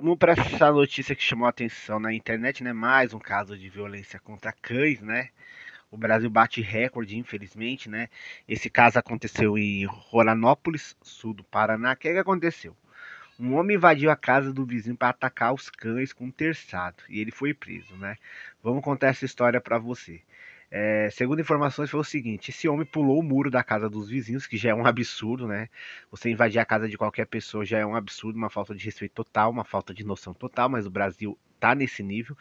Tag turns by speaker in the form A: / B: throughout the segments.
A: Vamos para essa notícia que chamou a atenção na internet, né? Mais um caso de violência contra cães, né? O Brasil bate recorde, infelizmente, né? Esse caso aconteceu em Roranópolis, sul do Paraná. O que, é que aconteceu? Um homem invadiu a casa do vizinho para atacar os cães com um terçado e ele foi preso, né? Vamos contar essa história para você. É, segundo informações, foi o seguinte: esse homem pulou o muro da casa dos vizinhos, que já é um absurdo, né? Você invadir a casa de qualquer pessoa já é um absurdo, uma falta de respeito total, uma falta de noção total, mas o Brasil tá nesse nível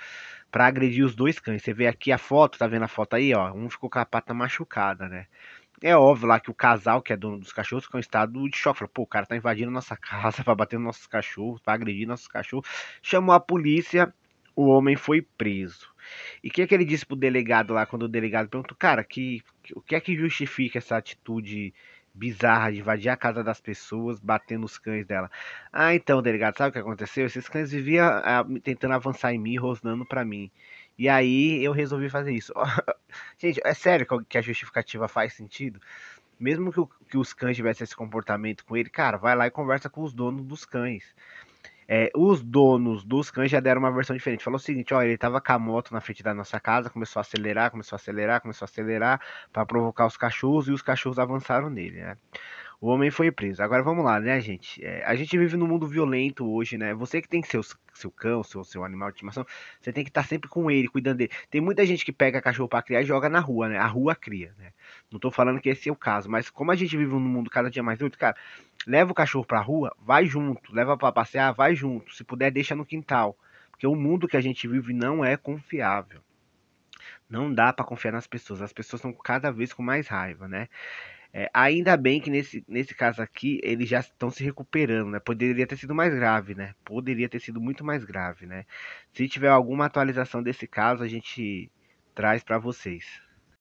A: para agredir os dois cães. Você vê aqui a foto, tá vendo a foto aí, ó? Um ficou com a pata machucada, né? É óbvio lá que o casal que é dono dos cachorros ficou em é estado de choque. Falou, pô, o cara tá invadindo nossa casa pra bater nos nossos cachorros, pra agredir nossos cachorros. Chamou a polícia, o homem foi preso. E o que é que ele disse pro delegado lá, quando o delegado perguntou, cara, que, que, o que é que justifica essa atitude bizarra de invadir a casa das pessoas, batendo nos cães dela? Ah, então, delegado, sabe o que aconteceu? Esses cães viviam a, tentando avançar em mim, rosnando para mim. E aí eu resolvi fazer isso. Gente, é sério que a justificativa faz sentido? Mesmo que, o, que os cães tivessem esse comportamento com ele, cara, vai lá e conversa com os donos dos cães. É, os donos dos cães já deram uma versão diferente. Falou o seguinte: ó, ele tava com a moto na frente da nossa casa, começou a acelerar, começou a acelerar, começou a acelerar para provocar os cachorros e os cachorros avançaram nele, né? O homem foi preso. Agora vamos lá, né, gente? É, a gente vive num mundo violento hoje, né? Você que tem seu, seu cão, seu, seu animal de estimação, você tem que estar tá sempre com ele, cuidando dele. Tem muita gente que pega cachorro para criar e joga na rua, né? A rua cria, né? Não tô falando que esse é o caso, mas como a gente vive num mundo cada dia mais doido, cara, leva o cachorro pra rua, vai junto. Leva para passear, vai junto. Se puder, deixa no quintal. Porque o mundo que a gente vive não é confiável. Não dá para confiar nas pessoas. As pessoas estão cada vez com mais raiva, né? É, ainda bem que nesse, nesse caso aqui eles já estão se recuperando, né? Poderia ter sido mais grave, né? Poderia ter sido muito mais grave, né? Se tiver alguma atualização desse caso, a gente traz para vocês.